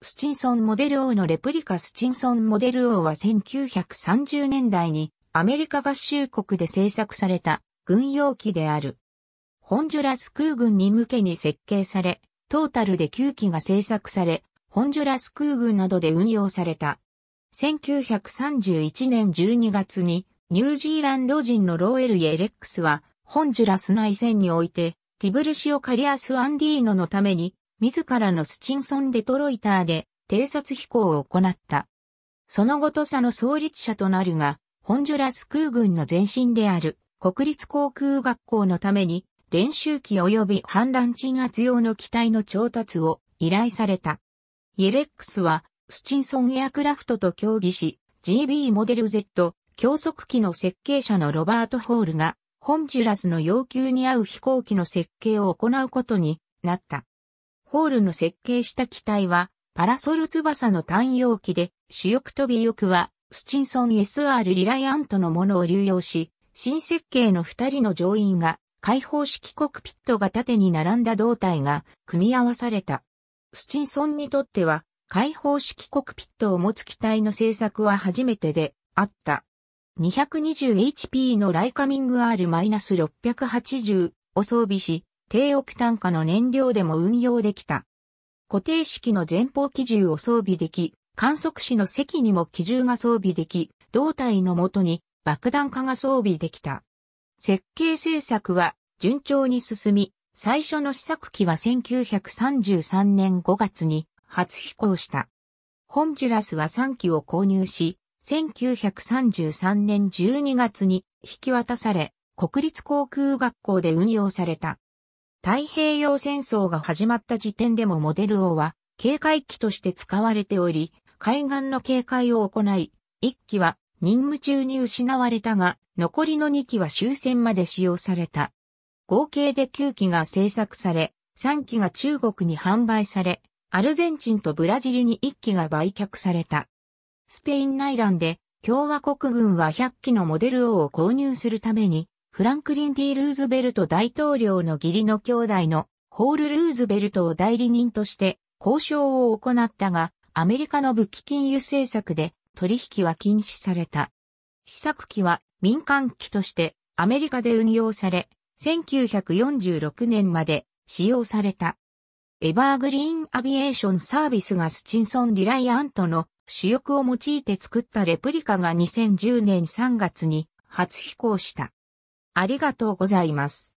スチンソンモデル王のレプリカスチンソンモデル王は1930年代にアメリカ合衆国で製作された軍用機である。ホンジュラス空軍に向けに設計され、トータルで9機が製作され、ホンジュラス空軍などで運用された。1931年12月にニュージーランド人のローエル・エレックスはホンジュラス内戦においてティブルシオ・カリアス・アンディーノのために自らのスチンソン・デトロイターで偵察飛行を行った。その後とさの創立者となるが、ホンジュラス空軍の前身である国立航空学校のために練習機及び反乱鎮圧用の機体の調達を依頼された。イエレックスはスチンソンエアクラフトと協議し、GB モデル Z 教則機の設計者のロバート・ホールが、ホンジュラスの要求に合う飛行機の設計を行うことになった。ホールの設計した機体は、パラソル翼の単容機で、主翼と尾翼は、スチンソン SR リライアントのものを流用し、新設計の二人の乗員が、開放式コックピットが縦に並んだ胴体が組み合わされた。スチンソンにとっては、開放式コックピットを持つ機体の製作は初めてであった。220HP のライカミング R-680 を装備し、低オクタン化の燃料でも運用できた。固定式の前方機銃を装備でき、観測士の席にも機銃が装備でき、胴体のもとに爆弾化が装備できた。設計製作は順調に進み、最初の試作機は1933年5月に初飛行した。ホンジュラスは3機を購入し、1933年12月に引き渡され、国立航空学校で運用された。太平洋戦争が始まった時点でもモデル王は警戒機として使われており、海岸の警戒を行い、1機は任務中に失われたが、残りの2機は終戦まで使用された。合計で9機が製作され、3機が中国に販売され、アルゼンチンとブラジルに1機が売却された。スペイン内乱で共和国軍は100機のモデル王を購入するためにフランクリン・ D・ ルーズベルト大統領の義理の兄弟のホール・ルーズベルトを代理人として交渉を行ったが、アメリカの武器禁輸政策で取引は禁止された。試作機は民間機としてアメリカで運用され、1946年まで使用された。エバーグリーンアビエーションサービスがスチンソン・リライアントの主翼を用いて作ったレプリカが2010年3月に初飛行した。ありがとうございます。